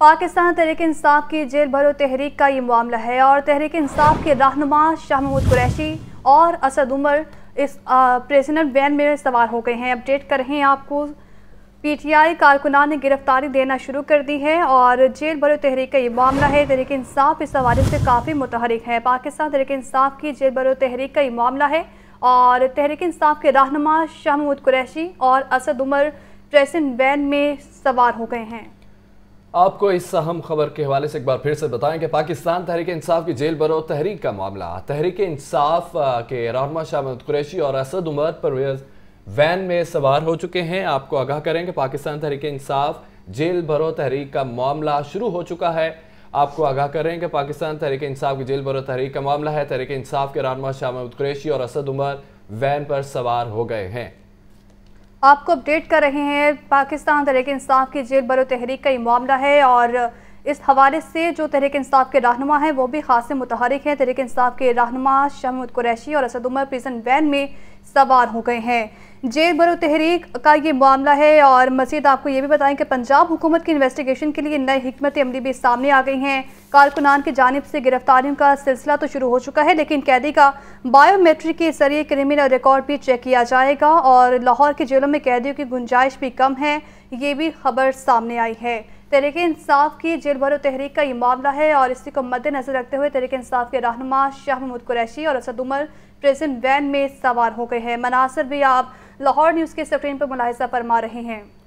पाकिस्तान तहरीक इंसाफ की जेल भरो तहरीक का ये मामला है और तहरीक इंसाफ के रहनुमा शाह महमूद कुरैशी और असद उमर इस प्रेसिडेंट वैन में सवार हो गए हैं अपडेट कर रहे हैं आपको पीटीआई कारकुनान ने गिरफ्तारी देना शुरू कर दी है और जेल भरो तहरीक का ये मामला है तहरीक इंसाफ इस हवाले से काफ़ी मुतहरक है पाकिस्तान तहरीक इंसाफ की जेल भरो तहरीक का ये मामला है और तहरीक इंसाफ के रहनमा शाह महमूद कुरैशी और असद उमर प्रेसिडेंट वैन में सवार हो गए हैं आपको इस अहम खबर के हवाले से एक बार फिर से बताएं कि पाकिस्तान तहरीक इंसाफ की जेल भरो तहरीक का मामला तहरीक इंसाफ के रहनमा महमूद कुरैशी और असद उमर परवेज वैन में सवार हो चुके हैं आपको आगाह करें कि पाकिस्तान तहरीक इंसाफ जेल भरो तहरीक का मामला शुरू हो चुका है आपको आगाह करें कि पाकिस्तान तहरीक इंसाफ की जेल भरो तहरीक का मामला है तहरीक इंसाफ के रहनमा शाह महमूद कुरैशी और असद उमर वैन पर सवार हो गए हैं आपको अपडेट कर रहे हैं पाकिस्तान तरीके इंसाफ की जेल बरो तहरीक का ये मामला है और इस हवाले से जो तहरीक इंसाफ के रहनुमा हैं वो भी खासे मुतहरक हैं तहरीक इंसाफ के रहनुमा शहमुद कुरैशी और असद उमर प्रिजन वैन में सवार हो गए हैं जेल भरो तहरीक का ये मामला है और मजीद आपको ये भी बताएं कि पंजाब हुकूमत की इन्वेस्टिगेशन के लिए नए हमत अमली भी सामने आ गई हैं कारकुनान की जानब से गिरफ्तारियों का सिलसिला तो शुरू हो चुका है लेकिन कैदी का बायोमेट्रिक के जरिए क्रिमिनल रिकॉर्ड भी चेक किया जाएगा और लाहौर की जेलों में कैदियों की गुंजाइश भी कम है ये भी खबर सामने आई है तहरीक इंसाफ की जेल भरो तहरीक का ये मामला है और इसी को मद्देनजर रखते हुए तहरीक इंसाफ के रहनुमा शाह महमूद कुरैशी और असद उमर प्रेजेंट वैन में सवार हो गए हैं मनासर भी आप लाहौर न्यूज़ के स्क्रीन पर मुलाहजा फरमा रहे हैं